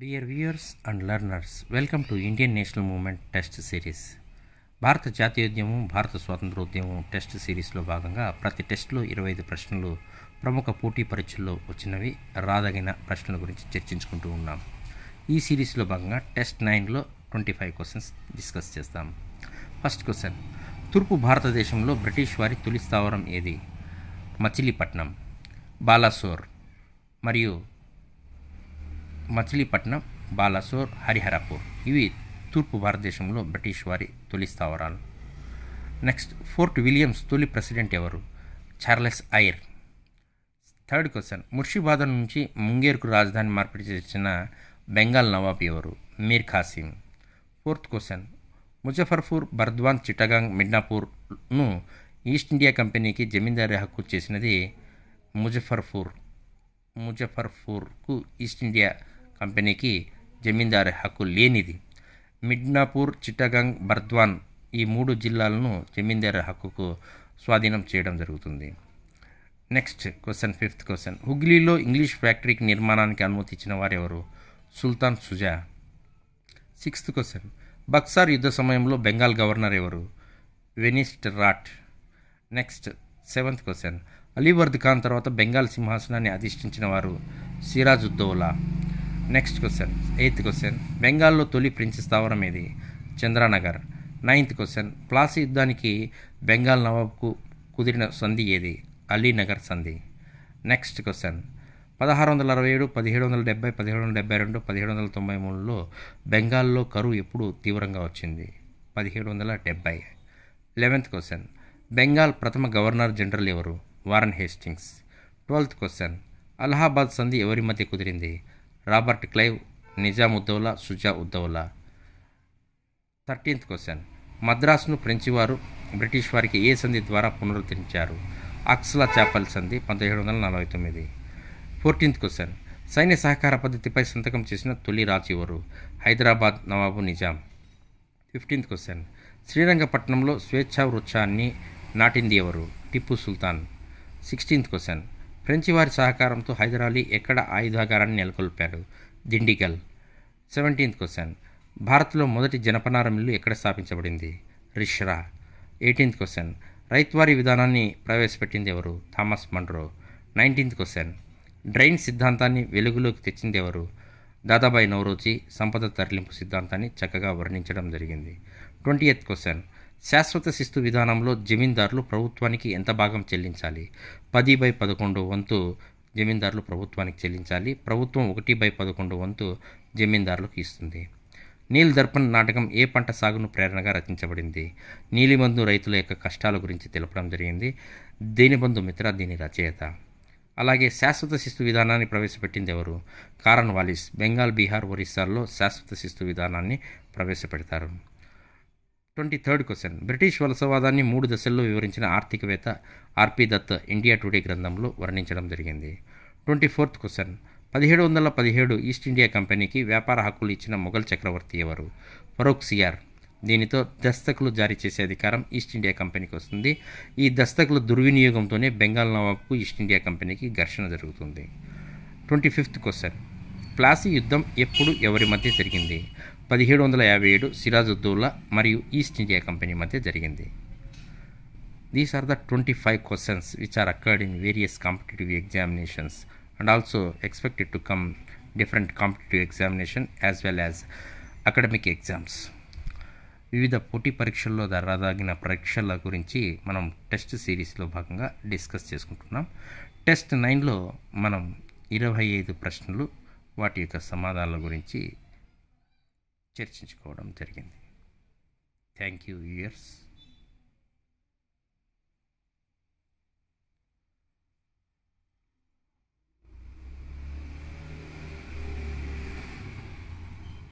dear viewers and learners welcome to Indian national movement test series భారత జాతీయోద్యమం భారత స్వాతంత్రోద్యమం test సిరీస్లో భాగంగా ప్రతి టెస్ట్లో ఇరవై ఐదు ప్రశ్నలు ప్రముఖ పోటీ పరీక్షల్లో వచ్చినవి రాదగిన ప్రశ్నల గురించి చర్చించుకుంటూ ఉన్నాం ఈ సిరీస్లో భాగంగా టెస్ట్ నైన్లో ట్వంటీ ఫైవ్ క్వశ్చన్స్ డిస్కస్ చేస్తాం ఫస్ట్ క్వశ్చన్ తూర్పు భారతదేశంలో బ్రిటిష్ వారి తొలి స్థావరం ఏది మచిలీపట్నం బాలాసోర్ మరియు మచిలీపట్నం బాలసోర్ హరిహరపూర్ ఇవి తూర్పు భారతదేశంలో బ్రిటిష్ వారి తొలి స్థావరాలు నెక్స్ట్ ఫోర్ట్ విలియమ్స్ తొలి ప్రెసిడెంట్ ఎవరు Charles Eyre third question Murshidabad నుంచి ముంగేర్కు రాజధాని మార్పిడి చేసిన బెంగాల్ నవాబ్ ఎవరు మీర్ ఖాసిం ఫోర్త్ క్వశ్చన్ ముజఫర్పూర్ బర్ద్వాన్ చిట్టగాంగ్ మిడ్నాపూర్ను ఈస్ట్ ఇండియా కంపెనీకి జమీందారీ హక్కు చేసినది ముజఫర్పూర్ ముజఫర్పూర్కు ఈస్ట్ ఇండియా కంపెనీకి జమీందారీ హక్కు లేనిది మిడ్నాపూర్ చిట్టగంగ్ బర్ద్వాన్ ఈ మూడు జిల్లాలను జమీందారీ హక్కుకు స్వాధీనం చేయడం జరుగుతుంది నెక్స్ట్ క్వశ్చన్ ఫిఫ్త్ క్వశ్చన్ హుగ్లీలో ఇంగ్లీష్ ఫ్యాక్టరీకి నిర్మాణానికి అనుమతి ఇచ్చిన వారెవరు సుల్తాన్ సుజా సిక్స్త్ క్వశ్చన్ బక్సార్ యుద్ధ సమయంలో బెంగాల్ గవర్నర్ ఎవరు Vansittart next seventh question Alivardi Khan తర్వాత బెంగాల్ సింహాసనాన్ని అధిష్ఠించిన వారు Siraj Uddaulah next question eighth question బెంగాల్లో తొలి ప్రిన్స్ స్థావరం ఏది చంద్రానగర్ నైన్త్ క్వశ్చన్ ప్లాసీ యుద్ధానికి బెంగాల్ నవాబ్కు కుదిరిన సంధి ఏది అలీనగర్ సంధి నెక్స్ట్ క్వశ్చన్ పదహారు వందల అరవై ఏడు పదిహేడు వందల డెబ్బై పదిహేడు వందల డెబ్బై రెండు పదిహేడు వందల తొంభై మూడులో బెంగాల్లో కరువు ఎప్పుడు తీవ్రంగా వచ్చింది పదిహేడు వందల డెబ్బై లెవెన్త్ క్వశ్చన్ బెంగాల్ ప్రథమ గవర్నర్ జనరల్ ఎవరు Warren Hastings twelfth question Allahabad సంధి ఎవరి మధ్య కుదిరింది Robert Clive Nizam Uddaula Shuja Uddaula thirteenth question మద్రాసును ఫ్రెంచ్ వారు బ్రిటిష్ వారికి ఏ సంధి ద్వారా పునరుద్ధరించారు అక్స్లా చాపల్ సంధి పంతొమ్మిది వందల నలభై తొమ్మిది ఫోర్టీన్త్ క్వశ్చన్ సైన్య సహకార పద్ధతిపై సంతకం చేసిన తొలి రాజు ఎవరు హైదరాబాద్ నవాబు నిజాం ఫిఫ్టీన్త్ క్వశ్చన్ శ్రీరంగపట్నంలో స్వేచ్ఛా వృక్షాన్ని నాటింది ఎవరు టిప్పు సుల్తాన్ సిక్స్టీన్త్ క్వశ్చన్ ఫ్రెంచి వారి సహకారంతో హైదరాలీ ఎక్కడ ఆయుధాగారాన్ని నెలకొల్పారు దిండిగల్ సెవెంటీన్త్ క్వశ్చన్ భారత్లో మొదటి జనపనార మిల్లు ఎక్కడ స్థాపించబడింది రిష్రా ఎయిటీన్త్ క్వశ్చన్ రైత్వారి విధానాన్ని ప్రవేశపెట్టింది ఎవరు Thomas Munro nineteenth question drain సిద్ధాంతాన్ని వెలుగులోకి తెచ్చింది ఎవరు దాదాబాయి నవరోజీ సంపద తరలింపు సిద్ధాంతాన్ని చక్కగా వర్ణించడం జరిగింది ట్వంటీ ఎయిత్ క్వశ్చన్ శాశ్వత శిస్తు విధానంలో జమీందారులు ప్రభుత్వానికి ఎంత భాగం చెల్లించాలి పది బై పదకొండు వంతు జమీందారులు ప్రభుత్వానికి చెల్లించాలి ప్రభుత్వం ఒకటి బై పదకొండు వంతు జమీందారులకు ఇస్తుంది నీల్ దర్పణ్ నాటకం ఏ పంట సాగును ప్రేరణగా రచించబడింది నీలిబంధు రైతుల యొక్క కష్టాల గురించి తెలపడం జరిగింది దీనిబంధు మిత్ర దీని రచయిత అలాగే శాశ్వత శిస్తు విధానాన్ని ప్రవేశపెట్టింది ఎవరు కారన్ వాలిస్ బెంగాల్ బీహార్ ఒరిస్సాల్లో శాశ్వత శిస్తు విధానాన్ని ప్రవేశపెడతారు ట్వంటీ థర్డ్ క్వశ్చన్ బ్రిటిష్ వలసవాదాన్ని మూడు దశల్లో వివరించిన ఆర్థికవేత్త ఆర్పి దత్ ఇండియా టుడే గ్రంథంలో వర్ణించడం జరిగింది ట్వంటీ ఫోర్త్ క్వశ్చన్ పదిహేడు వందల పదిహేడు ఈస్ట్ ఇండియా కంపెనీకి వ్యాపార హక్కులు ఇచ్చిన మొఘల్ చక్రవర్తి ఎవరు ఫరూక్ దీనితో దస్తకులు జారీ చేసే అధికారం ఈస్ట్ ఇండియా కంపెనీకి వస్తుంది ఈ దస్తకుల దుర్వినియోగంతోనే బెంగాల్ నవాబ్కు ఈస్ట్ ఇండియా కంపెనీకి ఘర్షణ జరుగుతుంది ట్వంటీ ఫిఫ్త్ క్వశ్చన్ ప్లాసీ యుద్ధం ఎప్పుడు ఎవరి మధ్య జరిగింది పదిహేడు వందల యాభై ఏడు సిరాజుద్దౌలా మరియు ఈస్ట్ ఇండియా కంపెనీ మధ్య జరిగింది these are the twenty five questions which are accord in various competitive examinations and also expected to come different competitive examination as well as academic exams వివిధ పోటీ పరీక్షల్లో దరదాగిన పరీక్షల గురించి మనం టెస్ట్ సిరీస్లో భాగంగా డిస్కస్ చేసుకుంటున్నాం టెస్ట్ నైన్లో మనం ఇరవై ఐదు ప్రశ్నలు వాటి యొక్క సమాధానాల గురించి చర్చించుకోవడం జరిగింది థ్యాంక్ యూ ఇయర్స్